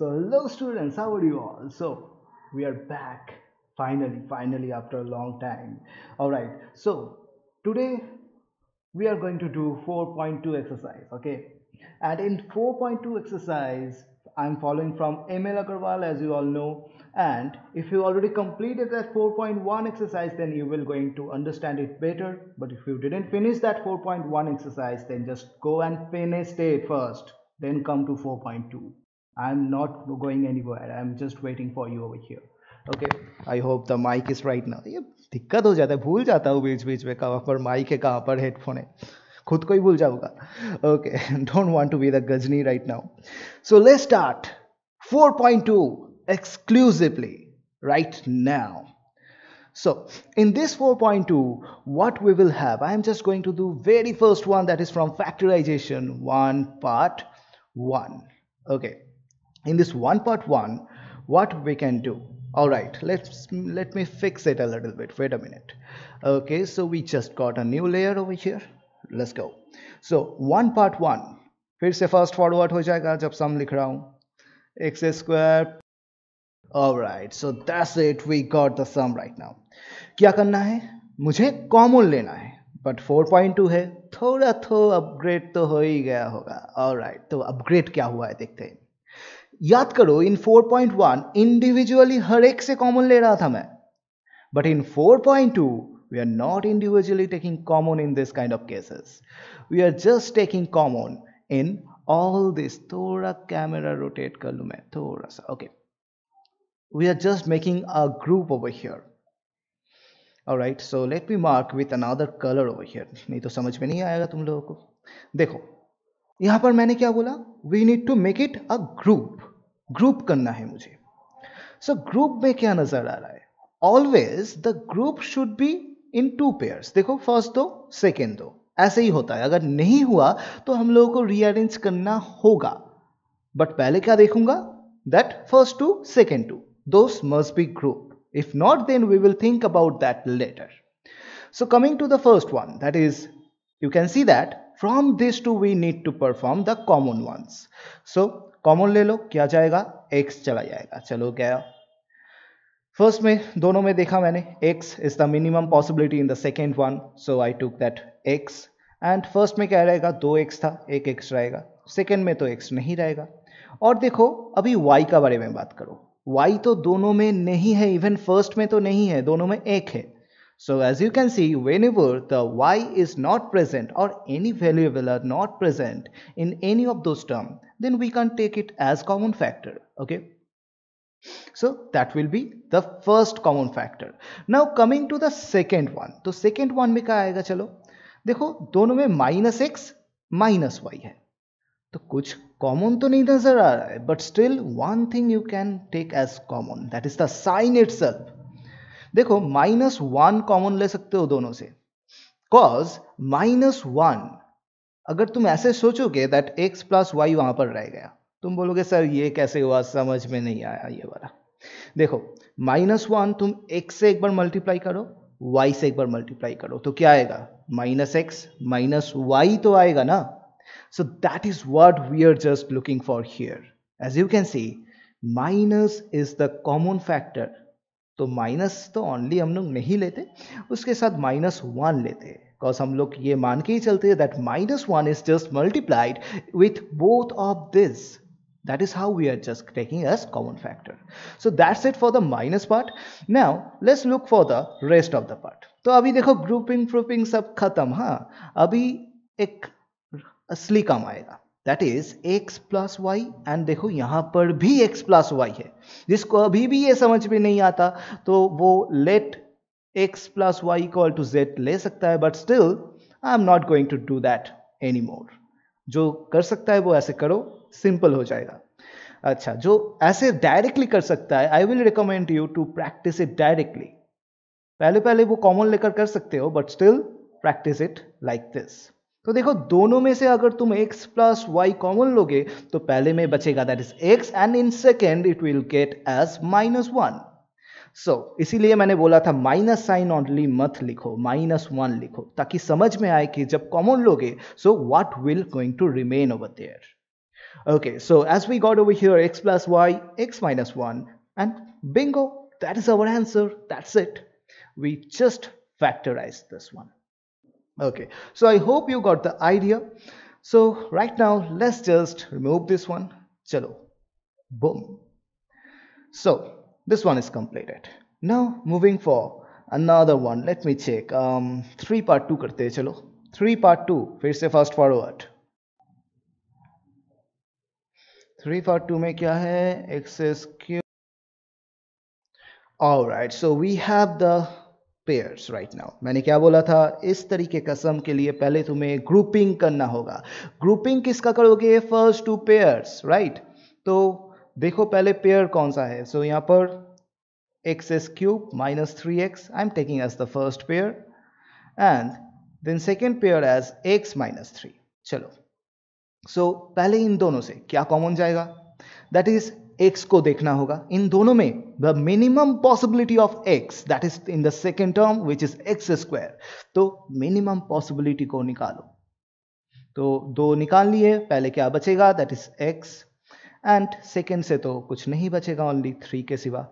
So hello students, how are you all? So we are back finally, finally after a long time. Alright, so today we are going to do 4.2 exercise, okay? And in 4.2 exercise, I'm following from ML Agarwal as you all know and if you already completed that 4.1 exercise then you will going to understand it better but if you didn't finish that 4.1 exercise then just go and finish it first then come to 4.2 I'm not going anywhere. I'm just waiting for you over here. Okay. I hope the mic is right now. ये दिक्कत हो जाता है भूल जाता हूँ बीच बीच में कहाँ पर माइक है कहाँ पर हेडफोन है खुद को ही भूल जाऊंगा okay don't want to be the Ghajini right 4.2 exclusively right now so in this 4.2 what we will have i am just going to do very first one that is from factorization 1 part 1 okay in this one part one what we can do all right let's let me fix it a little bit wait a minute okay so we just got a new layer over here let's go so one part one फिर से first forward हो जाएगा जब सम लिख रहा हूं x square right so that's it we got the sum right now क्या करना है मुझे कॉमन लेना है बट 4.2 है थोड़ा थो अपग्रेड तो हो ही गया होगा राइट right, तो अपग्रेड क्या हुआ है देखते हैं याद करो इन 4.1 इंडिविजुअली हर एक से कॉमन ले रहा था मैं but in 4.2 we are not individually taking common in this kind of cases we are just taking common in all this थोड़ा कैमरा रोटेट कर लू मैं थोड़ा सा okay we are just making a group of pair here right so let me mark with another colour of pair नहीं तो समझ में नहीं आएगा तुम लोगों को देखो यहां पर मैंने क्या बोला we need to make it a group group करना है मुझे सो so, ग्रुप में क्या नजर आ रहा है always the group should be in two pairs देखो फर्स्ट दो सेकेंड दो ऐसे ही होता है अगर नहीं हुआ तो हम लोगों को रीअरेंज करना होगा बट पहले क्या देखूंगा that first two second two those must be group if not then we will think about that later so coming to the first one that is you can see that from this two we need to perform the common ones so common ले लो क्या जाएगा x चला जाएगा चलो गया first में दोनों में देखा मैंने x is the minimum possibility in the second one so I took that x and first में क्या रहेगा दो एक्स था एक एक्स रहेगा सेकेंड में तो एक्स नहीं रहेगा और देखो अभी वाई का बारे में बात करो वाई तो दोनों में नहीं है इवन फर्स्ट में तो नहीं है दोनों में एक है So as you can see, whenever the y is not present or any variable are not present in any of those terms, then we can take it as common factor. Okay. So that will be the first common factor. Now coming to the second one. the second one में क्या आएगा चलो देखो दोनों में minus x minus Y है तो कुछ कॉमन तो नहीं नजर आ रहा है but still one thing you can take as common that is the देखो माइनस वन कॉमन ले सकते हो दोनों से कॉज माइनस वन अगर तुम ऐसे सोचोगे दैट एक्स प्लस वाई वहां पर रह गया तुम बोलोगे सर ये कैसे हुआ समझ में नहीं आया ये वाला देखो माइनस वन तुम एक्स से एक बार मल्टीप्लाई करो वाई से एक बार मल्टीप्लाई करो तो क्या आएगा माइनस एक्स माइनस वाई तो आएगा ना so that is what we are just looking for here as you can see minus is the common factor तो माइनस तो ऑनली हम लोग नहीं लेते उसके साथ माइनस वन लेते बिकॉज हम लोग ये मान के ही चलते हैं that minus one is just multiplied with both of this that is how we are just taking as common factor so that's it for the minus part now let's look for the rest of the part तो अभी देखो grouping प्रूपिंग सब खत्म हाँ अभी एक असली काम आएगा that is x plus y and देखो यहां पर भी x प्लस वाई है जिसको अभी भी ये समझ में नहीं आता तो वो let x plus y equal to z ले सकता है but still I am not going to do that any more जो कर सकता है वो ऐसे करो सिंपल हो जाएगा अच्छा जो ऐसे डायरेक्टली कर सकता है I will recommend you to practise it directly पहले पहले वो कॉमन लेकर कर सकते हो but still practise it like this तो देखो दोनों में से अगर तुम x प्लस वाई कॉमन लोगे तो पहले में बचेगा that is x and in second it will get as minus one so इसीलिए मैंने बोला था माइनस साइन ऑनली मत लिखो माइनस वन लिखो ताकि समझ में आए कि जब कॉमन लोगे so what will going to remain over there okay so as we got over here x plus y x minus one and bingo that is our answer that's it we just factorise this one Okay, so I hope you got the idea. So right now, let's just remove this one. Chalo, boom. So this one is completed. Now moving for another one. Let me check. Um, three part two करते हैं चलो. Three part two. फिर से fast forward. Three part two में क्या है? X is Q. All right. So we have the pairs right now मैंने क्या बोला था इस तरीके का सम के लिए पहले तुम्हें ग्रुपिंग करना होगा ग्रुपिंग किसका करोगे फर्स्ट टू पेयर्स राइट तो देखो पहले पेयर कौन सा है सो so, यहाँ पर x as cube minus three x I am taking as the first pair and then second pair as x minus three चलो सो so, पहले इन दोनों से क्या कॉमन जाएगा दैट इज एक्स को देखना होगा इन दोनों में the minimum possibility of x that is in the second term which is x square तो मिनिमम पॉसिबिलिटी को निकालो तो दो निकाल लिए पहले क्या बचेगा that is x and second से तो कुछ नहीं बचेगा ओनली थ्री के सिवा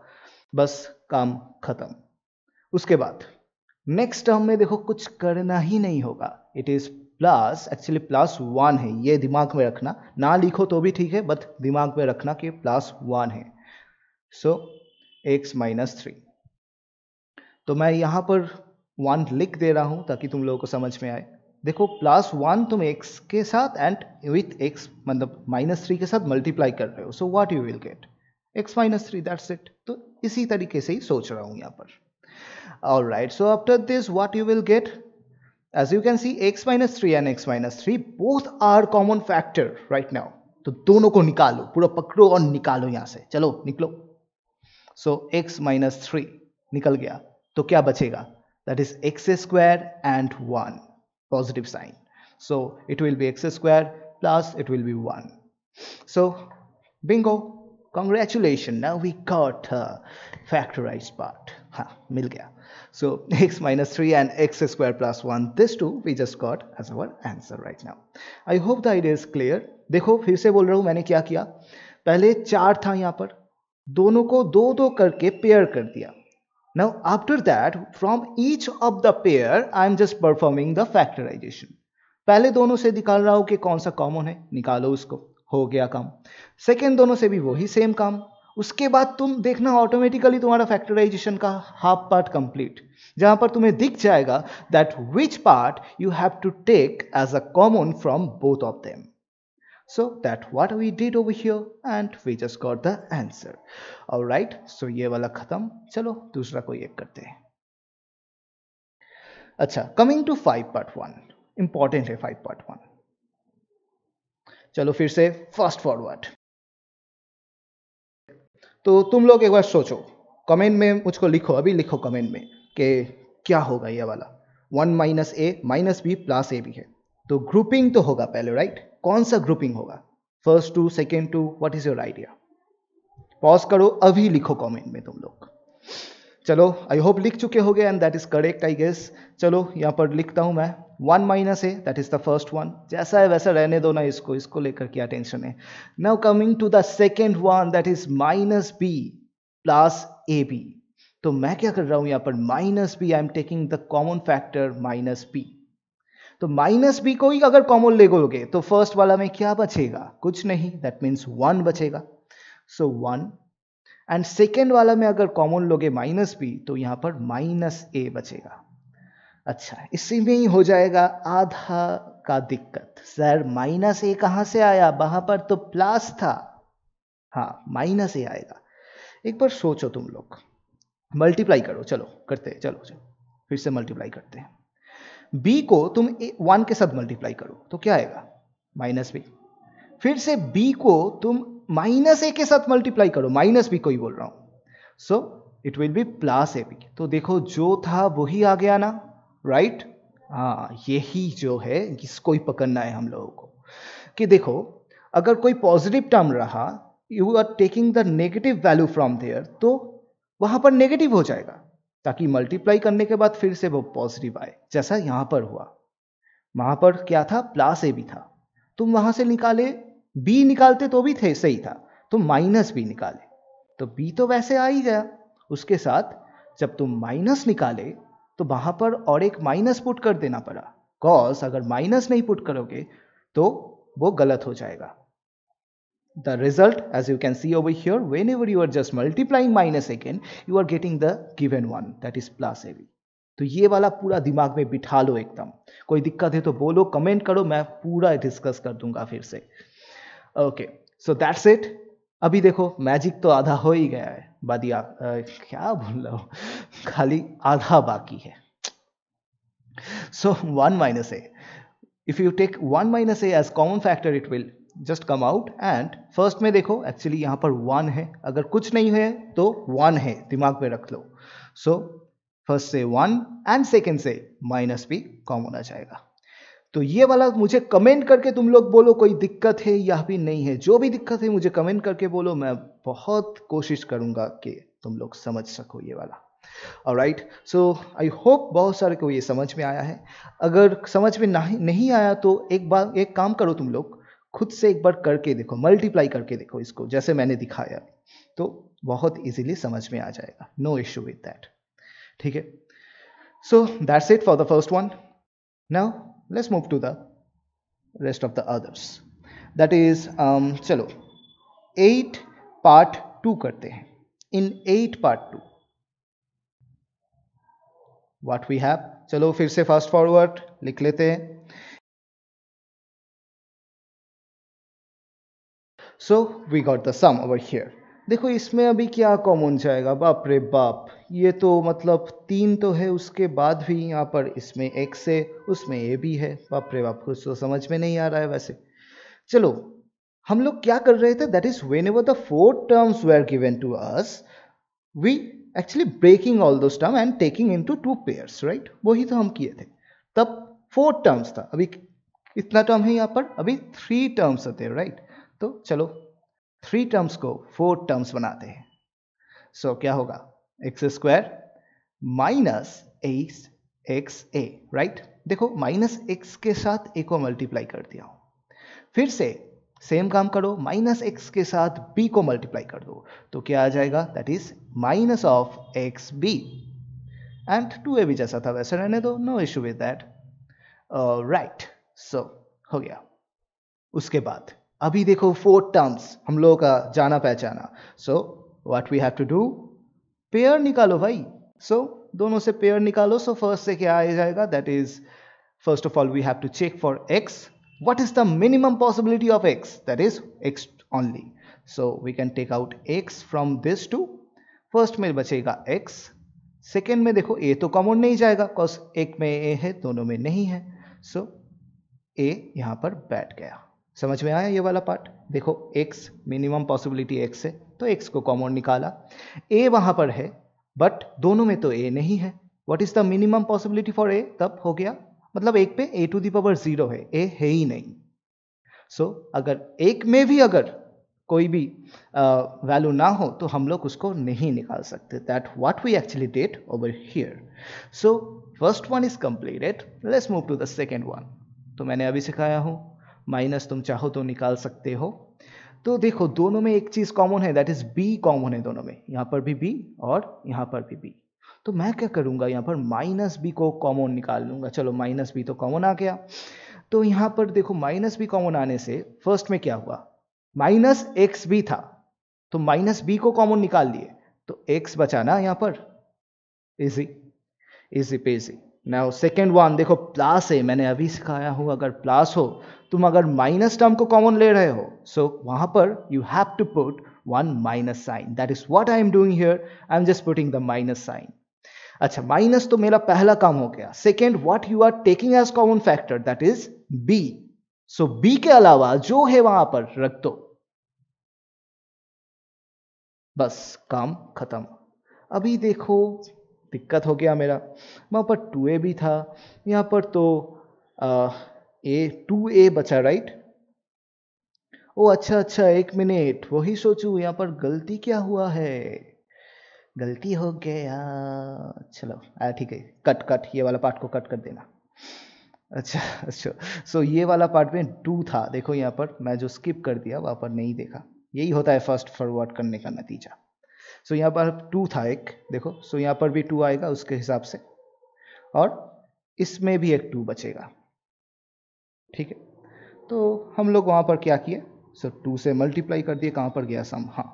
बस काम खत्म उसके बाद नेक्स्ट टर्म में देखो कुछ करना ही नहीं होगा it is plus actually plus one है ये दिमाग में रखना ना लिखो तो भी ठीक है बट दिमाग में रखना कि प्लस वन है सो एक्स माइनस थ्री तो मैं यहाँ पर वन लिख दे रहा हूँ ताकि तुम लोगों को समझ में आए देखो प्लस वन तुम एक्स के साथ एंड विथ एक्स मतलब माइनस थ्री के साथ मल्टीप्लाई कर रहे हो so what you will get x minus three that's it तो इसी तरीके से ही सोच रहा हूँ यहाँ पर all right so after this what you will get as you can see x minus three and x minus three both are common factor right now तो दोनों को निकालो पूरा पकड़ो और निकालो यहां से चलो निकलो सो एक्स माइनस थ्री निकल गया तो क्या बचेगा that is x square and one positive sign so it will be x square plus it will be one so bingo congratulation ना वी कॉट फैक्टराइज पार्ट हाँ मिल गया so x minus three and x square plus one this two we just caught as our answer right now I hope the idea is clear देखो फिर से बोल रहा हूँ मैंने क्या किया पहले चार था यहाँ पर दोनों को दो दो करके पेयर कर दिया now after that from each of the pair I am just performing the factorisation पहले दोनों से निकाल रहा हूं कि कौन सा कॉमन है निकालो उसको हो गया काम सेकेंड दोनों से भी वही सेम काम उसके बाद तुम देखना ऑटोमेटिकली तुम्हारा फैक्टराइजेशन का हाफ पार्ट कंप्लीट जहां पर तुम्हें दिख जाएगा that which part you have to take as a common from both of them so that what we did over here and we just got the answer और right सो ये वाला खत्म चलो दूसरा कोई एक करते हैं अच्छा coming to five part one important है फाइव पार्ट वन चलो फिर से फास्ट फॉरवर्ड तो तुम लोग एक बार सोचो कमेंट में मुझको लिखो अभी लिखो कमेंट में कि क्या होगा ये वाला one minus a minus b plus a भी है तो ग्रुपिंग तो होगा पहले राइट कौन सा ग्रुपिंग होगा first two second two what is your idea pause करो अभी लिखो कमेंट में तुम लोग चलो आई होप लिख चुके होगे and that is correct I guess चलो यहाँ पर लिखता हूँ मैं वन माइनस है that is the first one जैसा है वैसा रहने दो ना इसको इसको लेकर क्या टेंशन है now coming to the second one that is minus b plus a b तो मैं क्या कर रहा हूँ यहाँ पर minus b I am taking the common factor minus b तो माइनस बी को ही अगर कॉमन ले गोगे तो फर्स्ट वाला में क्या बचेगा कुछ नहीं दैट मीन्स वन बचेगा सो वन एंड सेकेंड वाला में अगर कॉमन लोगे माइनस बी तो यहाँ पर माइनस ए बचेगा अच्छा इसी में ही हो जाएगा आधा का दिक्कत सर माइनस ए कहां से आया वहां पर तो प्लस था हाँ माइनस ए आएगा एक बार सोचो तुम लोग मल्टीप्लाई करो चलो करते चलो चलो फिर से मल्टीप्लाई करते हैं बी को तुम वन के साथ मल्टीप्लाई करो तो क्या आएगा माइनस बी फिर से बी को तुम माइनस ए के साथ मल्टीप्लाई करो माइनस बी को ही बोल रहा हूं so it will be plus a b तो देखो जो था वही आ गया ना राइट हाँ यही जो है इसको ही पकड़ना है हम लोगों को कि देखो अगर कोई पॉजिटिव टर्म रहा you are taking the negative value from there तो वहां पर नेगेटिव हो जाएगा ताकि मल्टीप्लाई करने के बाद फिर से वो पॉजिटिव आए जैसा यहां पर हुआ वहां पर क्या था प्लस ए भी था तुम वहां से निकाले बी निकालते तो भी थे सही था तो माइनस बी निकाले तो बी तो वैसे आ ही गया उसके साथ जब तुम माइनस निकाले तो वहां पर और एक माइनस पुट कर देना पड़ा कॉस अगर माइनस नहीं पुट करोगे तो वो गलत हो जाएगा the result as you can see over when whenever you are just multiplying minus again you are getting the given one that is plus a b तो ये वाला पूरा दिमाग में बिठा लो एकदम कोई दिक्कत है तो बोलो कमेंट करो मैं पूरा डिस्कस कर दूंगा फिर से ओके सो दैट्स इट अभी देखो मैजिक तो आधा हो ही गया है बादिया क्या बोल रहा हूं खाली आधा बाकी है so one minus a if you take one minus a as common factor it will just come out and first में देखो एक्चुअली यहां पर वन है अगर कुछ नहीं है तो वन है दिमाग में रख लो सो फर्स्ट से वन एंड सेकेंड से माइनस भी कॉमन आ जाएगा तो ये वाला मुझे कमेंट करके तुम लोग बोलो कोई दिक्कत है या भी नहीं है जो भी दिक्कत है मुझे कमेंट करके बोलो मैं बहुत कोशिश करूंगा कि तुम लोग समझ सको ये वाला राइट सो आई होप बहुत सारे को ये समझ में आया है अगर समझ में नहीं आया तो एक बार एक काम करो तुम लोग खुद से एक बार करके देखो मल्टीप्लाई करके देखो इसको जैसे मैंने दिखाया तो बहुत इजीली समझ में आ जाएगा नो इश्यू विद दैट ठीक है so that's it for the first one now let's move to the rest of the others that is um, चलो eight part two करते हैं in eight part two. What we have? चलो फिर से fast forward लिख लेते हैं So we got the sum over here. देखो इसमें अभी क्या कॉमन जाएगा बाप रे बाप ये तो मतलब तीन तो है उसके बाद भी यहाँ पर इसमें एक्स है उसमें ए भी है बाप रे बाप कुछ तो समझ में नहीं आ रहा है वैसे चलो हम लोग क्या कर रहे थे that is whenever the four terms were given to us we actually breaking all those term and taking into two pairs right वही तो हम किए थे तब फोर टर्म्स था अभी इतना टर्म है यहाँ पर अभी थ्री टर्म्स होते राइट तो चलो थ्री टर्म्स को फोर टर्म्स बनाते हैं सो so, क्या होगा x square minus s x a right देखो माइनस एक्स के साथ ए को मल्टीप्लाई कर दिया हूं फिर से सेम काम करो माइनस एक्स के साथ बी को मल्टीप्लाई कर दो तो क्या आ जाएगा that is minus of x b and two a भी जैसा था वैसे रहने दो no issue with that right so हो गया उसके बाद अभी देखो फोर टर्म्स हम लोगों का जाना पहचाना so what we have to do pair निकालो भाई सो so, दोनों से पेयर निकालो सो so फर्स्ट से क्या आ जाएगा that is first of all we have to check for x what is the minimum possibility of x that is x only so we can take out x from this two first में बचेगा x second में देखो ए तो common नहीं जाएगा because एक में ए है दोनों में नहीं है so ए यहाँ पर बैठ गया समझ में आया ये वाला पार्ट देखो x मिनिमम पॉसिबिलिटी x है तो x को कॉमन निकाला a वहां पर है बट दोनों में तो a नहीं है what is the minimum possibility for a तब हो गया मतलब एक पे a to the power zero है ए है ही नहीं सो so, अगर एक में भी अगर कोई भी वैल्यू uh, ना हो तो हम लोग उसको नहीं निकाल सकते that what we actually did over here so first one is completed let's move to the second one तो मैंने अभी सिखाया हूँ माइनस तुम चाहो तो निकाल सकते हो तो देखो दोनों में एक चीज़ कॉमन है दैट इज़ बी कॉमन है दोनों में यहां पर भी बी और यहां पर भी बी तो मैं क्या करूंगा यहां पर माइनस बी को कॉमन निकाल लूंगा चलो माइनस बी तो कॉमन आ गया तो यहां पर देखो माइनस बी कॉमन आने से फर्स्ट में क्या हुआ माइनस एक्स बी था तो माइनस बी को कॉमन निकाल लिए तो एक्स बचाना यहां पर easy easy easy now second one देखो प्लस है मैंने अभी सिखाया हूँ अगर प्लस हो तुम अगर माइनस टर्म को कॉमन ले रहे हो सो so, वहाँ पर you have to put one minus sign that is what I am doing here I am just putting the minus sign अच्छा माइनस तो मेरा पहला काम हो गया second what you are taking as common factor that is b so b के अलावा जो है वहां पर रख दो बस काम खत्म अभी देखो दिक्कत हो गया मेरा वहाँ पर टू ए भी था यहाँ पर तो ए टू ए बचा राइट ओ अच्छा अच्छा एक मिनट वही सोचू यहाँ पर गलती क्या हुआ है गलती हो गया चलो आया ठीक है कट कट ये वाला पार्ट को कट कर देना अच्छा अच्छा सो ये वाला पार्ट में टू था देखो यहाँ पर मैं जो स्किप कर दिया वहाँ पर नहीं देखा यही होता है फर्स्ट फॉरवर्ड करने का नतीजा सो यहाँ पर टू था एक देखो सो यहाँ पर भी टू आएगा उसके हिसाब से और इसमें भी एक टू बचेगा ठीक है तो हम लोग वहाँ पर क्या किए सो टू से मल्टीप्लाई कर दिए कहाँ पर गया सम हाँ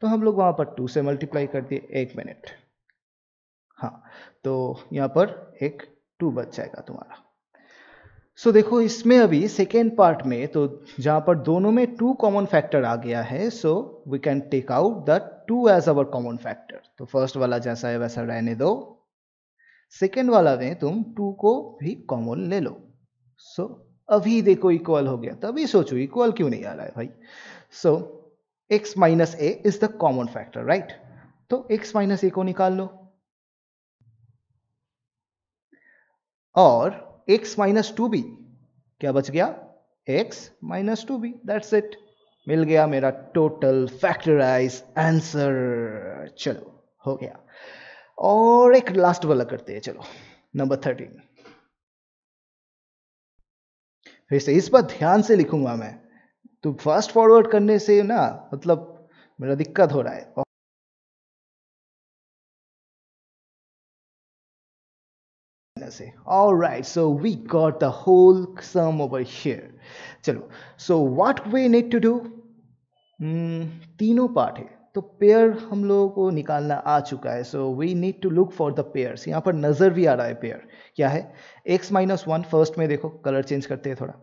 तो हम लोग वहाँ पर टू से मल्टीप्लाई कर दिए एक मिनट हाँ तो यहाँ पर एक टू बच जाएगा तुम्हारा सो so, देखो इसमें अभी सेकेंड पार्ट में तो जहाँ पर दोनों में टू कॉमन फैक्टर आ गया है so we can take out the two as our common factor तो फर्स्ट वाला जैसा है वैसा रहने दो सेकेंड वाला में तुम टू को भी कॉमन ले लो सो so, अभी देखो इक्वल हो गया तभी सोचो इक्वल क्यों नहीं आ रहा है भाई so x minus a is the common factor right तो एक्स माइनस ए को निकाल लो और एक्स माइनस टू बी क्या बच गया x minus two b that's it मिल गया मेरा टोटल फैक्टराइज आंसर चलो हो गया और एक लास्ट वाला करते हैं चलो नंबर थर्टीन फिर से इस पर ध्यान से लिखूंगा मैं तो फास्ट फॉरवर्ड करने से ना मतलब मेरा दिक्कत हो रहा है तरह से all right so we got the whole sum over here चलो so what we need to do तीनों पार्ट है तो पेयर हम लोगों को निकालना आ चुका है so we need to look for the pairs यहाँ पर नज़र भी आ रहा है पेयर क्या है एक्स माइनस वन फर्स्ट में देखो कलर चेंज करते हैं थोड़ा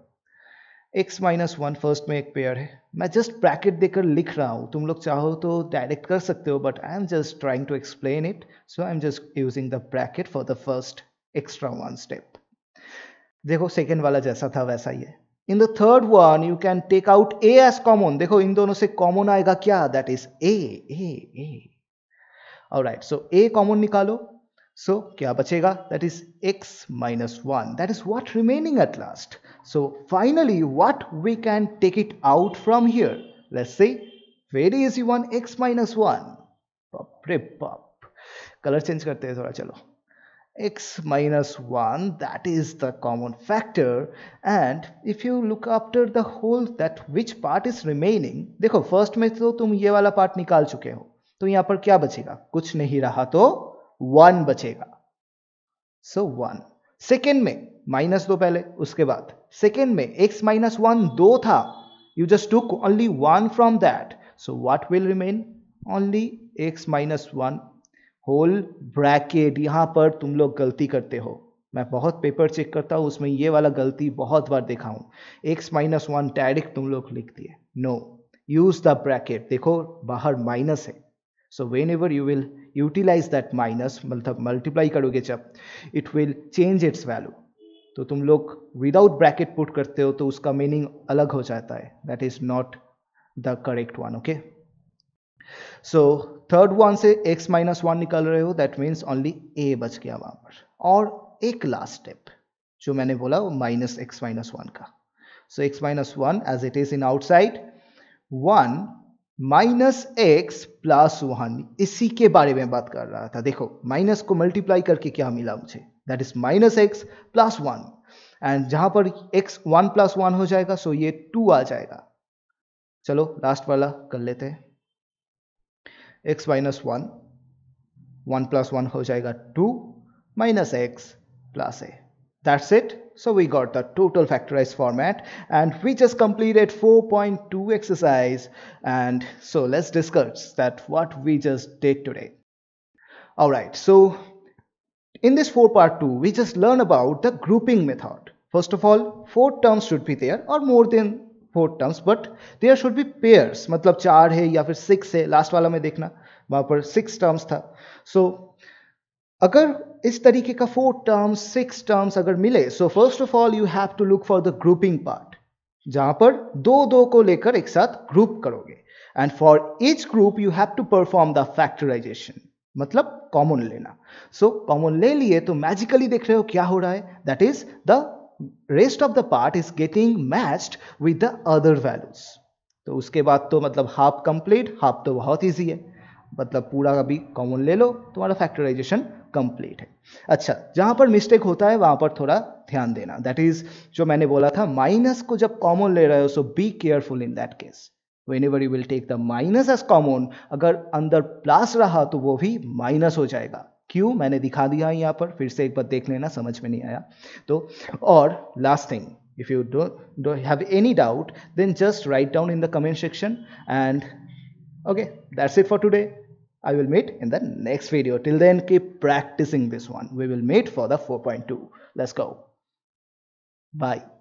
एक्स माइनस वन फर्स्ट में एक पेयर है मैं जस्ट ब्रैकेट देकर लिख रहा हूँ तुम लोग चाहो तो डायरेक्ट कर सकते हो but I am just trying to explain it so I am just using the bracket for the first extra one step देखो सेकेंड वाला जैसा था वैसा ही है in the third one you can take out a as common देखो इन दोनों से कॉमन आएगा क्या that is a right so a common निकालो सो so, क्या बचेगा that is x minus one that is what remaining at last so finally what we can take it out from here let's say very easy one x minus one colour change करते हैं थोड़ा चलो x minus 1 that is the common factor and if you look after the whole that which part is remaining देखो first में तो तुम ये वाला पार्ट निकाल चुके हो तो यहाँ पर क्या बचेगा कुछ नहीं रहा तो वन बचेगा सो वन सेकेंड में माइनस दो पहले उसके बाद सेकेंड में x माइनस वन दो था you just took only one from that so what will remain only x minus one whole bracket यहाँ पर तुम लोग गलती करते हो मैं बहुत पेपर चेक करता हूँ उसमें ये वाला गलती बहुत बार देखा हूँ एक्स माइनस वन डायरेक्ट तुम लोग लिख दिए नो यूज द ब्रैकेट देखो बाहर माइनस है so whenever you will utilize that minus मतलब मल्टीप्लाई करोगे जब it will change its value तो तुम लोग विदाउट ब्रैकेट पुट करते हो तो उसका मीनिंग अलग हो जाता है that is not the correct one okay so third one से x माइनस वन निकल रहे हो दैट मीन्स ओनली a बच गया वहां पर और एक लास्ट स्टेप जो मैंने बोला वो माइनस एक्स माइनस वन का so x minus one as it is in outside one minus x plus one इसी के बारे में बात कर रहा था देखो माइनस को मल्टीप्लाई करके क्या मिला मुझे that is minus x plus one and जहां पर x वन प्लस वन हो जाएगा सो so ये टू आ जाएगा चलो लास्ट वाला कर लेते हैं x minus 1 1 plus 1 which I got 2 minus x plus a that's it so we got the total factorized format and we just completed 4.2 exercise and so let's discuss that what we just did today all right so in this 4 part 2 we just learn about the grouping method first of all four terms should be there or more than four terms but there should be pairs मतलब चार है या फिर six है last वाला में देखना वहां पर सिक्स टर्म्स था सो so, अगर इस तरीके का फोर टर्म्स सिक्स टर्म्स अगर मिले so first of all you have to look for the grouping part जहां पर दो दो को लेकर एक साथ ग्रुप करोगे and for each group you have to perform the factorization मतलब कॉमन लेना सो so, कॉमन ले लिए तो मैजिकली देख रहे हो क्या हो रहा है that is the rest of the part is getting matched with the other values तो उसके बाद तो मतलब हाफ कंप्लीट हाफ तो बहुत ईजी है मतलब पूरा अभी कॉमन ले लो तुम्हारा फैक्टराइजेशन कंप्लीट है अच्छा जहां पर मिस्टेक होता है वहां पर थोड़ा ध्यान देना दैट इज जो मैंने बोला था माइनस को जब कॉमन ले रहे हो so be careful in that case whenever you will take the minus as common अगर अंदर प्लस रहा तो वो भी माइनस हो जाएगा क्यों मैंने दिखा दिया है यहाँ पर फिर से एक बार देख लेना समझ में नहीं आया तो और last thing if you have any doubt then just write down in the comment section and okay that's it for today I will meet in the next video till then keep practicing this one we will meet for the four point two let's go by